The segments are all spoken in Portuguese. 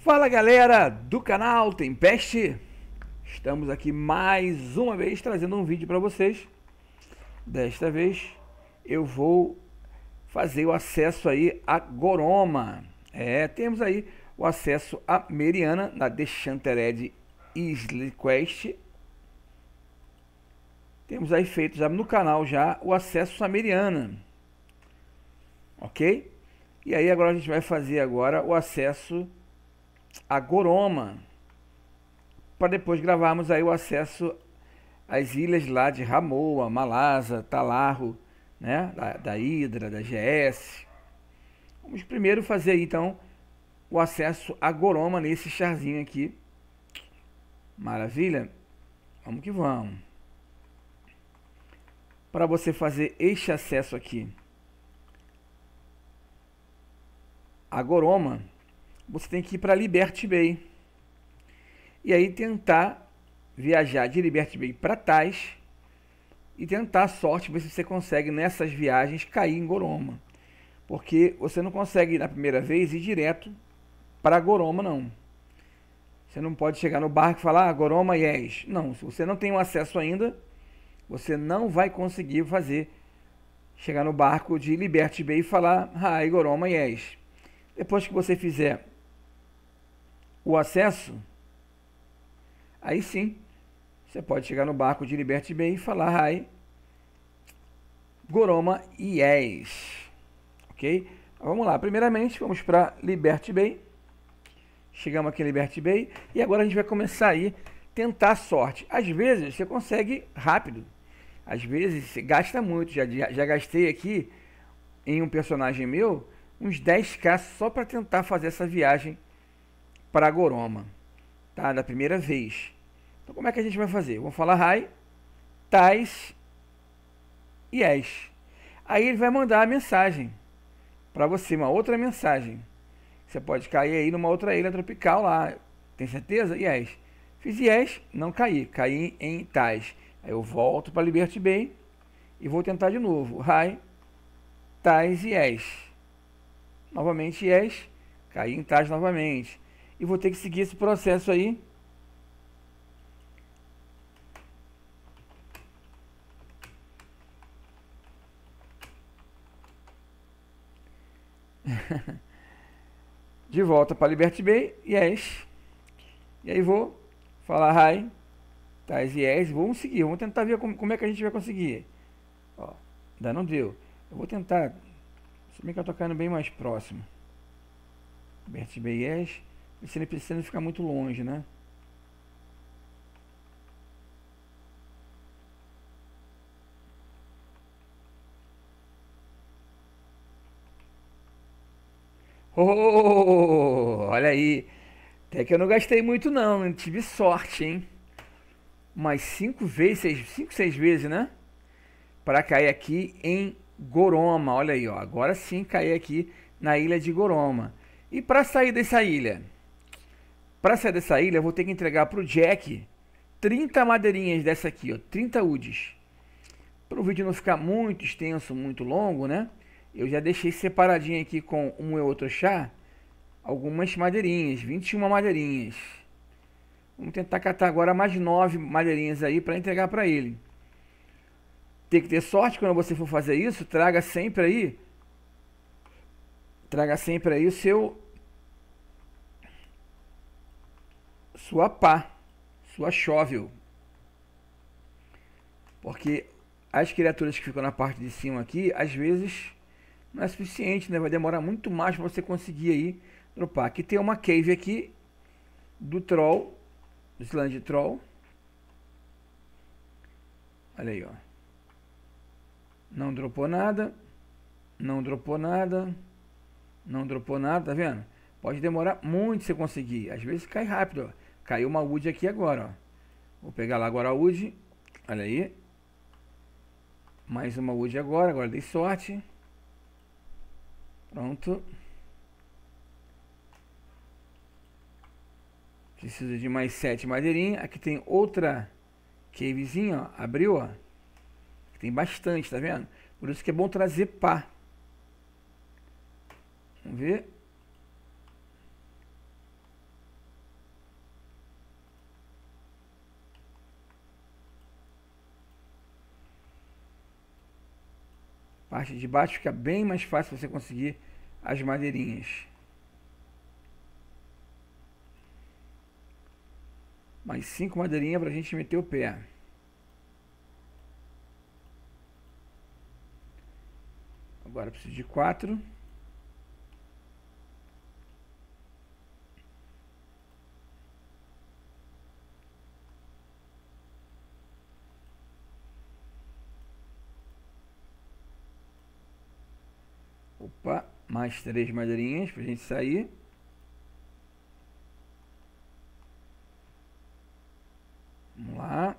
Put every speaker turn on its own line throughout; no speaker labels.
Fala galera do canal Tempeste, estamos aqui mais uma vez trazendo um vídeo para vocês. Desta vez eu vou fazer o acesso aí a Goroma. É, temos aí o acesso a Meriana na The Chantered Isle Quest. Temos aí feito já no canal já o acesso a Meriana. Ok? E aí agora a gente vai fazer agora o acesso a Goroma, para depois gravarmos aí o acesso às ilhas lá de Ramoa, Malasa, Talarro, né? Da, da Hidra, da GS. Vamos primeiro fazer aí, então o acesso a Goroma nesse charzinho aqui. Maravilha? Vamos que vamos. Para você fazer este acesso aqui a Goroma, você tem que ir para Liberty Bay. E aí tentar viajar de Liberty Bay para Tais e tentar a sorte, ver se você consegue nessas viagens cair em Goroma. Porque você não consegue na primeira vez ir direto para Goroma, não. Você não pode chegar no barco e falar ah, Goroma Yes. Não, se você não tem o acesso ainda, você não vai conseguir fazer chegar no barco de Liberty Bay e falar Hi Goroma Yes. Depois que você fizer o acesso, aí sim, você pode chegar no barco de Liberty Bay e falar Hi, Goroma Yes. Ok? vamos lá. Primeiramente, vamos para Liberty Bay. Chegamos aqui em Liberty Bay e agora a gente vai começar aí tentar a sorte. Às vezes você consegue rápido. Às vezes você gasta muito. Já, já, já gastei aqui em um personagem meu uns 10k só para tentar fazer essa viagem para Goroma, tá? Da primeira vez. Então como é que a gente vai fazer? Vamos falar hi, tais e yes. Aí ele vai mandar a mensagem para você, uma outra mensagem. Você pode cair aí numa outra ilha tropical lá. Tem certeza? Yes. Fiz yes, não caí. Caí em tais. Aí eu volto para Liberty Bay e vou tentar de novo. Hi, tais e yes. Novamente yes. Caí em tais novamente e vou ter que seguir esse processo aí. De volta para Liberty Bay, yes. E aí vou falar hi, tais tá, yes, vamos seguir, vamos tentar ver como, como, é que a gente vai conseguir. Ó, ainda não deu. Eu vou tentar, se bem que eu tô caindo bem mais próximo. Liberty Bay, yes. Você não precisa ficar muito longe, né? Oh, olha aí. Até que eu não gastei muito não, tive sorte, hein? Mais cinco vezes, seis, cinco, seis vezes, né? Para cair aqui em Goroma. Olha aí, ó. Agora sim cair aqui na ilha de Goroma. E para sair dessa ilha? Para sair dessa ilha, eu vou ter que entregar para o Jack 30 madeirinhas dessa aqui, ó, 30 uds. Para o vídeo não ficar muito extenso, muito longo, né? Eu já deixei separadinho aqui com um e outro chá algumas madeirinhas, 21 madeirinhas. Vamos tentar catar agora mais 9 madeirinhas aí para entregar para ele. Tem que ter sorte quando você for fazer isso, traga sempre aí traga sempre aí o seu sua pá, sua chovel, Porque as criaturas que ficam na parte de cima aqui, às vezes não é suficiente, né? Vai demorar muito mais para você conseguir aí dropar. Aqui tem uma cave aqui do Troll, do Island Troll. Olha aí, ó. Não dropou nada. Não dropou nada. Não dropou nada, tá vendo? Pode demorar muito você conseguir. Às vezes cai rápido, ó. Caiu uma wood aqui agora, ó. Vou pegar lá agora a wood. Olha aí. Mais uma wood agora. Agora dei sorte. Pronto. Preciso de mais sete madeirinhas. Aqui tem outra cavezinha, ó. Abriu, ó. tem bastante, tá vendo? Por isso que é bom trazer pá. Vamos ver. parte de baixo fica bem mais fácil você conseguir as madeirinhas. Mais cinco madeirinhas para a gente meter o pé. Agora preciso de quatro. Opa, mais três madeirinhas a gente sair. Vamos lá.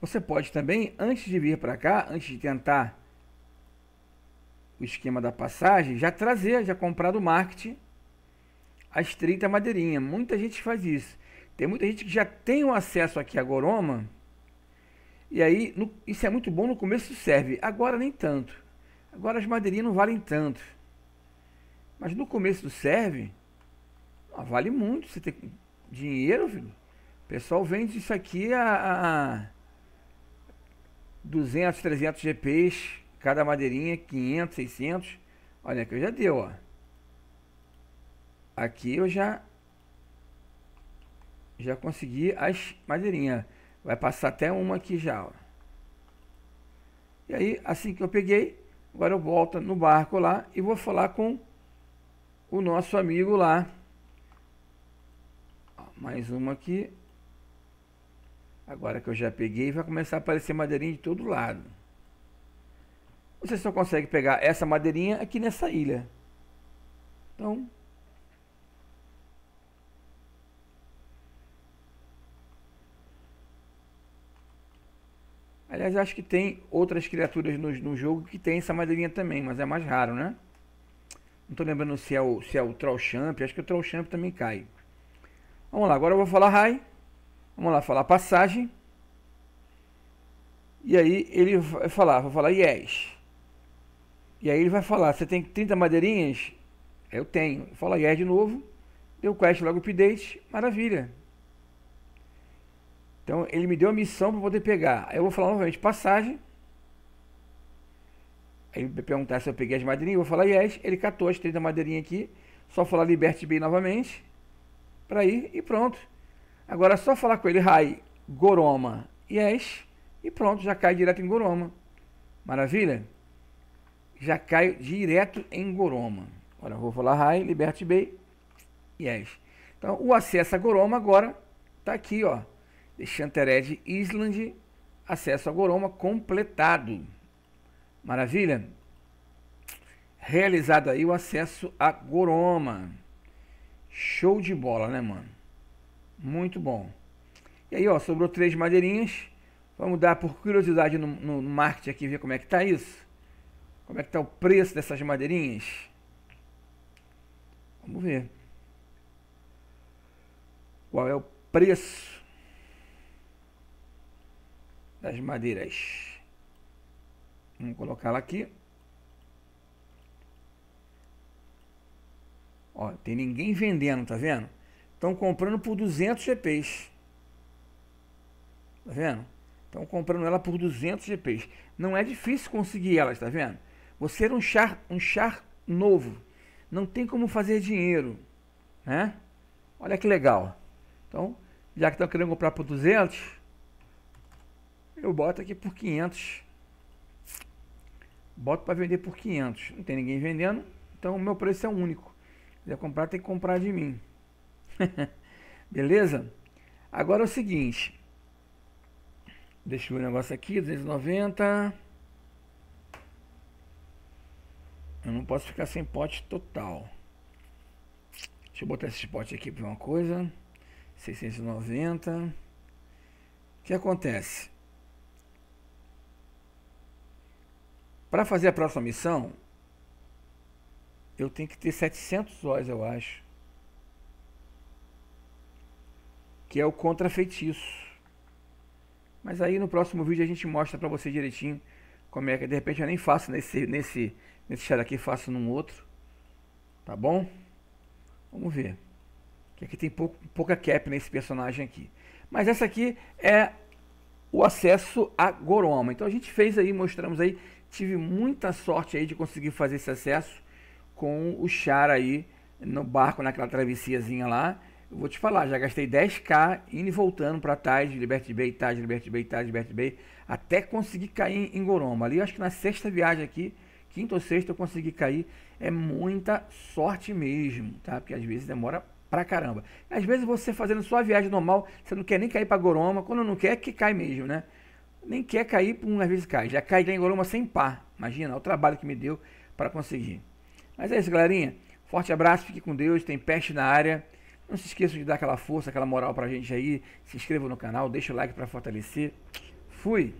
Você pode também, antes de vir para cá, antes de tentar o esquema da passagem, já trazer, já comprar do marketing as 30 madeirinhas. Muita gente faz isso. Tem muita gente que já tem o acesso aqui a Goroma e aí, no, isso é muito bom no começo serve, agora nem tanto. Agora as madeirinhas não valem tanto. Mas no começo do serve, vale muito. Você tem dinheiro, filho. O pessoal vende isso aqui a, a 200, 300 GPs, cada madeirinha, 500, 600. Olha que eu já deu, ó. Aqui eu já já consegui as madeirinhas. Vai passar até uma aqui já. Ó. E aí, assim que eu peguei, agora eu volto no barco lá e vou falar com o nosso amigo lá. Ó, mais uma aqui. Agora que eu já peguei, vai começar a aparecer madeirinha de todo lado. Você só consegue pegar essa madeirinha aqui nessa ilha. Então, Aliás, acho que tem outras criaturas no, no jogo que tem essa madeirinha também, mas é mais raro, né? Não tô lembrando se é o, se é o Troll Champ, acho que o Troll Champ também cai. Vamos lá, agora eu vou falar Rai. Vamos lá, falar passagem. E aí ele vai falar, vou falar yes. E aí ele vai falar, você tem 30 madeirinhas? Eu tenho. Fala yes de novo. Deu quest logo update, maravilha. Então ele me deu a missão para poder pegar. Aí eu vou falar novamente passagem. Aí ele me perguntar se eu peguei as madeirinhas, eu vou falar yes. Ele catou as 30 madeirinhas aqui. Só falar liberte bem novamente. Para ir e pronto. Agora é só falar com ele, Rai, Goroma, yes. E pronto, já cai direto em Goroma. Maravilha? Já cai direto em Goroma. Agora eu vou falar Rai, liberte bem, yes. Então o acesso a Goroma agora está aqui, ó. De Chantered Island, acesso a Goroma completado. Maravilha? Realizado aí o acesso a Goroma. Show de bola, né, mano? Muito bom. E aí, ó, sobrou três madeirinhas. Vamos dar por curiosidade no, no, no marketing aqui, ver como é que tá isso. Como é que tá o preço dessas madeirinhas. Vamos ver. Qual é o preço as madeiras. Vamos colocá-la aqui. Ó, tem ninguém vendendo, tá vendo? Estão comprando por 200 GPs. Tá vendo? Estão comprando ela por 200 GPs. Não é difícil conseguir elas, tá vendo? Você é um char, um char novo. Não tem como fazer dinheiro, né? Olha que legal. Então, já que estão querendo comprar por 200, eu boto aqui por 500. Boto para vender por 500. Não tem ninguém vendendo, então o meu preço é único. Se quiser comprar, tem que comprar de mim. Beleza? Agora é o seguinte. Deixa eu ver o negócio aqui, 290. Eu não posso ficar sem pote total. Deixa eu botar esse pote aqui para uma coisa. 690. O que acontece? Para fazer a próxima missão, eu tenho que ter 700 sóis, eu acho. Que é o contrafeitiço. Mas aí no próximo vídeo a gente mostra para você direitinho como é que é. de repente eu nem faço nesse nesse nesse char aqui, faço num outro. Tá bom? Vamos ver. Que aqui tem pouco, pouca cap nesse personagem aqui. Mas essa aqui é o acesso a Goroma. Então a gente fez aí, mostramos aí tive muita sorte aí de conseguir fazer esse acesso com o Char aí no barco, naquela travessiazinha lá. Eu vou te falar, já gastei 10k indo e voltando para Taj, Liberty Bay, Taj, Liberty Bay, Taj, Liberty Bay, até conseguir cair em Goroma. Ali, acho que na sexta viagem aqui, quinta ou sexta, eu consegui cair. É muita sorte mesmo, tá? Porque às vezes demora pra caramba. Às vezes você fazendo sua viagem normal, você não quer nem cair para Goroma, quando não quer, é que cai mesmo, né? nem quer cair por um às vezes cai. Já cai já em Goroma sem par. Imagina o trabalho que me deu para conseguir. Mas é isso, galerinha. Forte abraço, fique com Deus. Tem peste na área. Não se esqueçam de dar aquela força, aquela moral pra gente aí. Se inscreva no canal, deixa o like para fortalecer. Fui!